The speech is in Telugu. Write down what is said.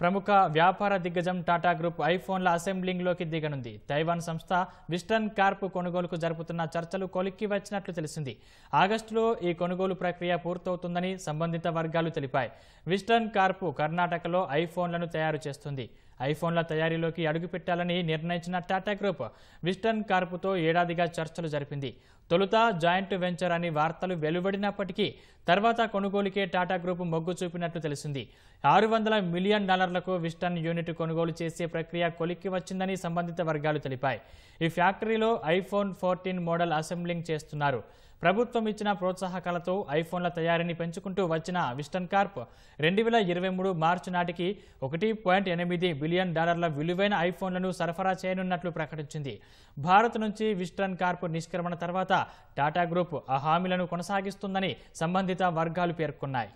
ప్రముఖ వ్యాపార దిగ్గజం టాటా గ్రూప్ ఐఫోన్ల అసెంబ్లింగ్లోకి దిగనుంది తైవాన్ సంస్థ విస్టర్న్ కార్ప్ కొనుగోలుకు జరుపుతున్న చర్చలు కొలిక్కి వచ్చినట్లు తెలిసింది ఆగస్టులో ఈ కొనుగోలు ప్రక్రియ పూర్తవుతుందని సంబంధిత వర్గాలు తెలిపాయి విస్టర్న్ కార్ప్ కర్ణాటకలో ఐఫోన్లను తయారు చేస్తుంది ఐఫోన్ల తయారీలోకి అడుగుపెట్టాలని నిర్ణయించిన టాటా గ్రూప్ విస్టర్న్ కార్పుతో ఏడాదిగా చర్చలు జరిపింది తొలుత జాయింట్ వెంచర్ అని వార్తలు వెలువడినప్పటికీ తర్వాత కొనుగోలుకే టాటా గ్రూప్ మొగ్గు చూపినట్లు తెలిసింది ఆరు మిలియన్ డాలర్ కర్లకు విస్టన్ యూనిట్ కొనుగోలు చేసే ప్రక్రియ కొలిక్కి వచ్చిందని సంబంధిత వర్గాలు తెలిపాయి ఈ ఫ్యాక్టరీలో ఐఫోన్ ఫోర్టీన్ మోడల్ అసెంబ్లింగ్ చేస్తున్నారు ప్రభుత్వం ఇచ్చిన ప్రోత్సాహకాలతో ఐఫోన్ల తయారీని పెంచుకుంటూ వచ్చిన విస్టన్ కార్ప్ రెండు వేల ఇరవై మూడు మార్చి నాటికి ఒకటి పాయింట్ ఎనిమిది బిలియన్ డాలర్ల విలువైన ఐఫోన్లను సరఫరా చేయనున్నట్లు ప్రకటించింది భారత్ నుంచి విస్టన్ కార్ప్ నిష్క్రమణ తర్వాత టాటా గ్రూప్ ఆ హామీలను కొనసాగిస్తుందని సంబంధిత వర్గాలు పేర్కొన్నాయి